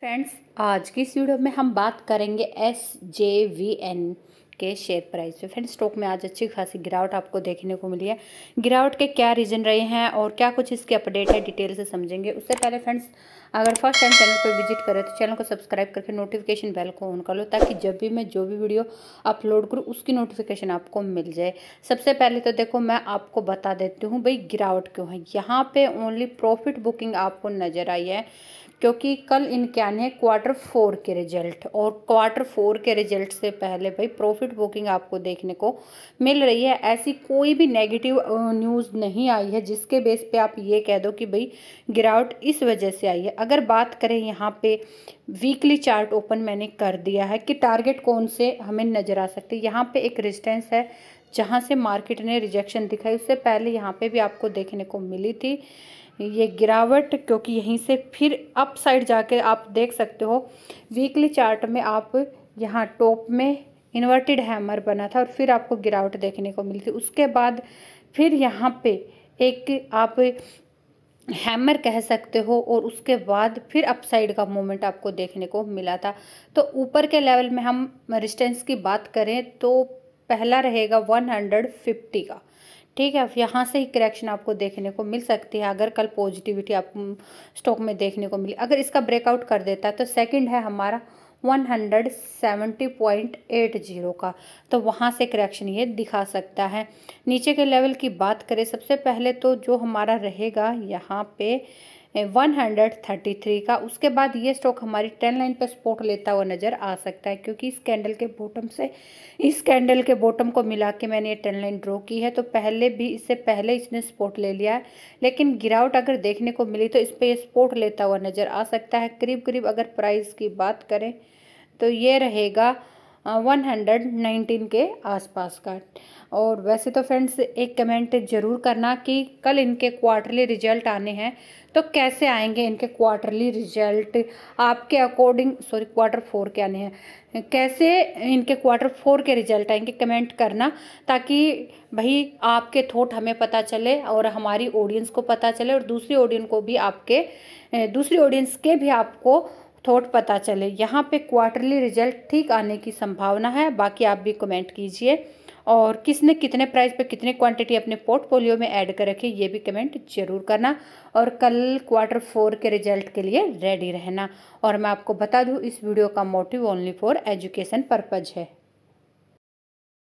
friends आज की इस वीडियो में हम बात करेंगे एस जे वी एन के शेयर प्राइस पे फ्रेंड्स स्टॉक में आज अच्छी खासी गिरावट आपको देखने को मिली है गिरावट के क्या रीज़न रहे हैं और क्या कुछ इसके अपडेट है डिटेल से समझेंगे उससे पहले फ्रेंड्स अगर फर्स्ट टाइम चैनल पर विजिट करें तो चैनल को सब्सक्राइब करके नोटिफिकेशन बेल को ऑन कर लो ताकि जब भी मैं जो भी वीडियो अपलोड करूँ उसकी नोटिफिकेशन आपको मिल जाए सबसे पहले तो देखो मैं आपको बता देती हूँ भाई गिरावट क्यों है यहाँ पर ओनली प्रॉफिट बुकिंग आपको नज़र आई है क्योंकि कल इनके आने हैं क्वार्टर फोर के रिजल्ट और क्वार्टर फोर के रिजल्ट से पहले भाई प्रॉफिट बुकिंग आपको देखने को मिल रही है ऐसी कोई भी नेगेटिव न्यूज़ नहीं आई है जिसके बेस पे आप ये कह दो कि भाई गिरावट इस वजह से आई है अगर बात करें यहाँ पे वीकली चार्ट ओपन मैंने कर दिया है कि टारगेट कौन से हमें नज़र आ सकते हैं यहाँ पे एक रेजिस्टेंस है जहाँ से मार्केट ने रिजेक्शन दिखाई उससे पहले यहाँ पे भी आपको देखने को मिली थी ये गिरावट क्योंकि यहीं से फिर अप साइड जाके आप देख सकते हो वीकली चार्ट में आप यहाँ टॉप में इन्वर्टेड हैमर बना था और फिर आपको गिरावट देखने को मिली थी उसके बाद फिर यहाँ पे एक आप हैमर कह सकते हो और उसके बाद फिर अपसाइड का मोमेंट आपको देखने को मिला था तो ऊपर के लेवल में हम रिस्टेंस की बात करें तो पहला रहेगा 150 का ठीक है यहाँ से ही करेक्शन आपको देखने को मिल सकती है अगर कल पॉजिटिविटी आप स्टॉक में देखने को मिली अगर इसका ब्रेकआउट कर देता है तो सेकंड है हमारा 170.80 का तो वहाँ से करेक्शन ये दिखा सकता है नीचे के लेवल की बात करें सबसे पहले तो जो हमारा रहेगा यहाँ पे 133 का उसके बाद ये स्टॉक हमारी टेन लाइन पर सपोर्ट लेता हुआ नज़र आ सकता है क्योंकि इस कैंडल के बॉटम से इस कैंडल के बॉटम को मिला के मैंने ये टेन लाइन ड्रॉ की है तो पहले भी इससे पहले इसने सपोर्ट ले लिया है लेकिन गिरावट अगर देखने को मिली तो इस पर यह सपोर्ट लेता हुआ नज़र आ सकता है करीब करीब अगर प्राइस की बात करें तो ये रहेगा 119 के आसपास का और वैसे तो फ्रेंड्स एक कमेंट ज़रूर करना कि कल इनके क्वार्टरली रिजल्ट आने हैं तो कैसे आएंगे इनके क्वार्टरली रिजल्ट आपके अकॉर्डिंग सॉरी क्वार्टर फोर के आने हैं कैसे इनके क्वार्टर फोर के रिजल्ट आएंगे कमेंट करना ताकि भाई आपके थॉट हमें पता चले और हमारी ऑडियंस को पता चले और दूसरी ऑडियंस को भी आपके दूसरी ऑडियंस के भी आपको थॉट पता चले यहाँ पे क्वार्टरली रिजल्ट ठीक आने की संभावना है बाकी आप भी कमेंट कीजिए और किसने कितने प्राइस पे कितने क्वांटिटी अपने पोर्टफोलियो में ऐड कर रखी ये भी कमेंट जरूर करना और कल क्वार्टर फोर के रिजल्ट के लिए रेडी रहना और मैं आपको बता दूँ इस वीडियो का motive only for education purpose है